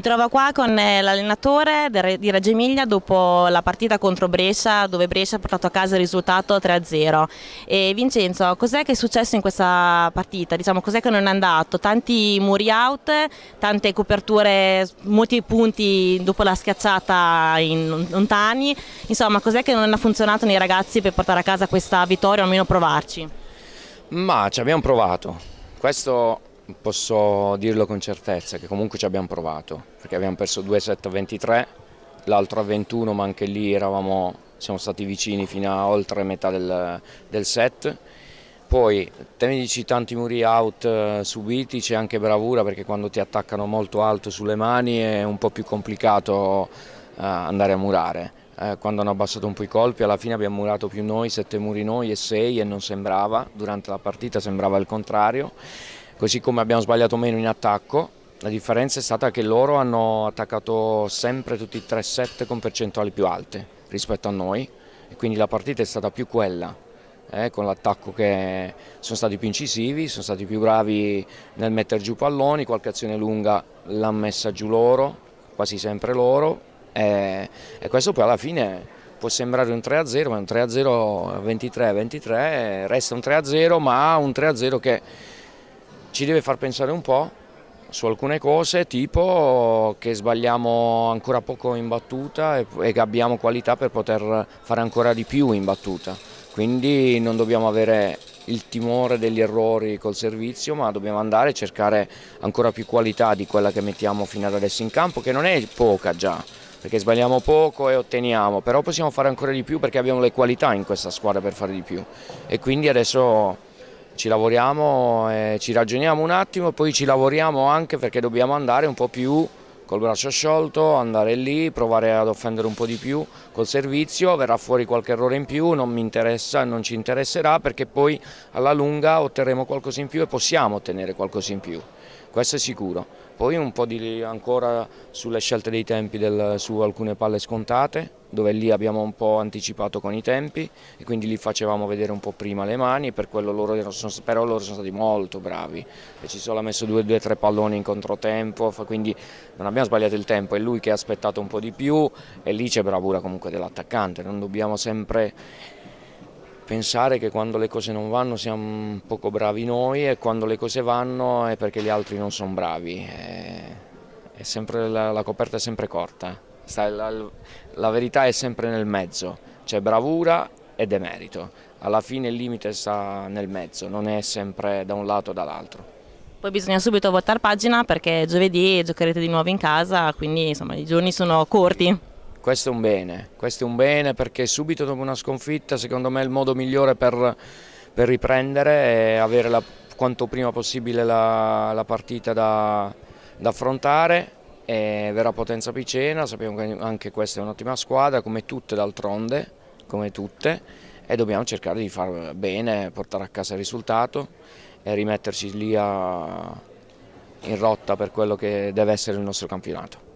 Mi trovo qua con eh, l'allenatore di Reggio Emilia dopo la partita contro Brescia dove Brescia ha portato a casa il risultato 3-0. E Vincenzo, cos'è che è successo in questa partita? Diciamo, cos'è che non è andato? Tanti muri out, tante coperture, molti punti dopo la schiacciata in lontani. Insomma, cos'è che non ha funzionato nei ragazzi per portare a casa questa vittoria o almeno provarci? Ma ci abbiamo provato. Questo Posso dirlo con certezza che comunque ci abbiamo provato, perché abbiamo perso 2 set a 23, l'altro a 21, ma anche lì eravamo, siamo stati vicini fino a oltre metà del, del set. Poi te mi dici tanti muri out eh, subiti, c'è anche bravura perché quando ti attaccano molto alto sulle mani è un po' più complicato eh, andare a murare. Eh, quando hanno abbassato un po' i colpi alla fine abbiamo murato più noi, sette muri noi e sei e non sembrava, durante la partita sembrava il contrario così come abbiamo sbagliato meno in attacco. La differenza è stata che loro hanno attaccato sempre tutti i tre set con percentuali più alte rispetto a noi e quindi la partita è stata più quella, eh, con l'attacco che sono stati più incisivi, sono stati più bravi nel mettere giù palloni, qualche azione lunga l'hanno messa giù loro, quasi sempre loro e, e questo poi alla fine può sembrare un 3-0 ma un 3-0 23-23, resta un 3-0 ma un 3-0 che ci deve far pensare un po' su alcune cose, tipo che sbagliamo ancora poco in battuta e che abbiamo qualità per poter fare ancora di più in battuta. Quindi non dobbiamo avere il timore degli errori col servizio, ma dobbiamo andare a cercare ancora più qualità di quella che mettiamo fino ad adesso in campo, che non è poca già, perché sbagliamo poco e otteniamo, però possiamo fare ancora di più perché abbiamo le qualità in questa squadra per fare di più. E quindi adesso ci lavoriamo, eh, ci ragioniamo un attimo e poi ci lavoriamo anche perché dobbiamo andare un po' più col braccio sciolto, andare lì, provare ad offendere un po' di più col servizio, verrà fuori qualche errore in più, non mi interessa, non ci interesserà perché poi alla lunga otterremo qualcosa in più e possiamo ottenere qualcosa in più questo è sicuro. Poi un po' di ancora sulle scelte dei tempi del, su alcune palle scontate, dove lì abbiamo un po' anticipato con i tempi e quindi li facevamo vedere un po' prima le mani, per quello loro sono, però loro sono stati molto bravi. E ci sono messo due, o tre palloni in controtempo, quindi non abbiamo sbagliato il tempo, è lui che ha aspettato un po' di più e lì c'è bravura comunque dell'attaccante, non dobbiamo sempre pensare che quando le cose non vanno siamo poco bravi noi e quando le cose vanno è perché gli altri non sono bravi. Eh, è, sempre, la, la, coperta è sempre corta, eh. la, la, verità è sempre nel mezzo, c'è bravura e demerito. Alla fine il limite sta nel mezzo, non è sempre da un lato o dall'altro. Poi bisogna subito voltare pagina perché giovedì giocherete di nuovo in casa, quindi insomma i giorni sono corti questo è un bene, questo è un bene perché subito dopo una sconfitta secondo me è il modo migliore per, per riprendere e avere la, quanto prima possibile la, la partita da, da affrontare e verrà Potenza Picena, sappiamo che anche questa è un'ottima squadra come tutte d'altronde, come tutte e dobbiamo cercare di far bene, portare a casa il risultato e rimetterci lì a, in rotta per quello che deve essere il nostro campionato.